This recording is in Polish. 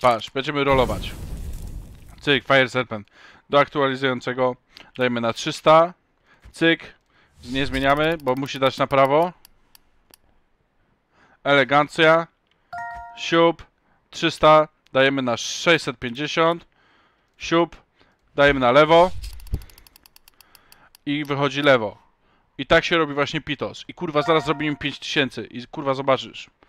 Patrz, będziemy rolować. Cyk, Fire Serpent. Do aktualizującego dajemy na 300. Cyk. Nie zmieniamy, bo musi dać na prawo. Elegancja. Siup. 300. Dajemy na 650. Siup. Dajemy na lewo. I wychodzi lewo. I tak się robi właśnie pitos. I kurwa, zaraz zrobimy 5000. I kurwa, zobaczysz.